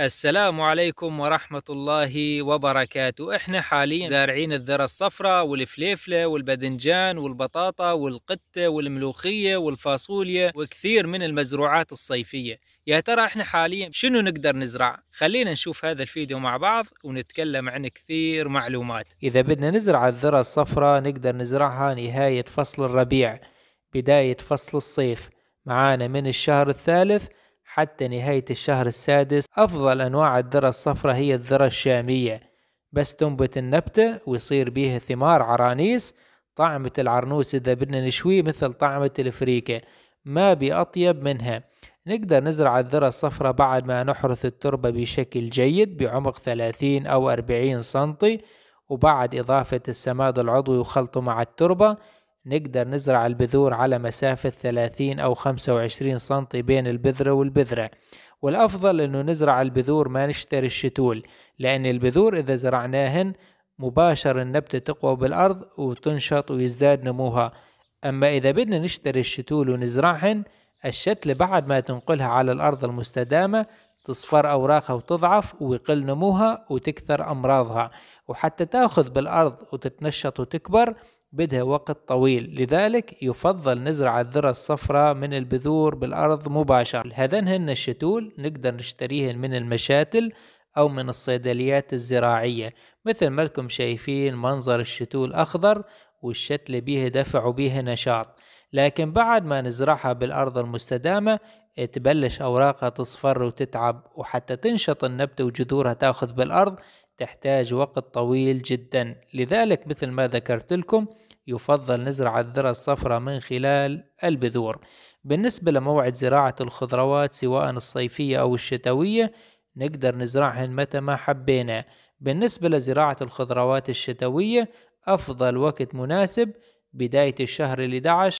السلام عليكم ورحمة الله وبركاته احنا حاليا زارعين الذرة الصفراء والفليفلة والباذنجان والبطاطا والقتة والملوخية والفاصوليا وكثير من المزروعات الصيفية يا ترى احنا حاليا شنو نقدر نزرع خلينا نشوف هذا الفيديو مع بعض ونتكلم عن كثير معلومات اذا بدنا نزرع الذرة الصفراء نقدر نزرعها نهاية فصل الربيع بداية فصل الصيف معانا من الشهر الثالث حتى نهاية الشهر السادس أفضل أنواع الذرة الصفراء هي الذرة الشامية بس تنبت النبتة ويصير بيها ثمار عرانيس طعمة العرنوس إذا بدنا نشويه مثل طعمة الفريكة ما بأطيب منها نقدر نزرع الذرة الصفراء بعد ما نحرث التربة بشكل جيد بعمق 30 أو 40 سنتي وبعد إضافة السماد العضوي وخلطه مع التربة نقدر نزرع البذور على مسافة 30 أو 25 سنتي بين البذرة والبذرة والأفضل أنه نزرع البذور ما نشتري الشتول لأن البذور إذا زرعناهن مباشرة النبتة تقوى بالأرض وتنشط ويزداد نموها أما إذا بدنا نشتري الشتول ونزرعهن الشتلة بعد ما تنقلها على الأرض المستدامة تصفر أوراقها وتضعف ويقل نموها وتكثر أمراضها وحتى تأخذ بالأرض وتتنشط وتكبر بدها وقت طويل لذلك يفضل نزرع الذرة الصفراء من البذور بالأرض مباشرة هذنهن الشتول نقدر نشتريهن من المشاتل أو من الصيدليات الزراعية مثل ما لكم شايفين منظر الشتول أخضر والشتل بيه دفع وبيه نشاط لكن بعد ما نزرعها بالأرض المستدامة تبلش أوراقها تصفر وتتعب وحتى تنشط النبتة وجذورها تأخذ بالأرض تحتاج وقت طويل جدا لذلك مثل ما ذكرت لكم يفضل نزرع الذرة الصفراء من خلال البذور بالنسبة لموعد زراعة الخضروات سواء الصيفية أو الشتوية نقدر نزرعهن متى ما حبينا بالنسبة لزراعة الخضروات الشتوية أفضل وقت مناسب بداية الشهر 11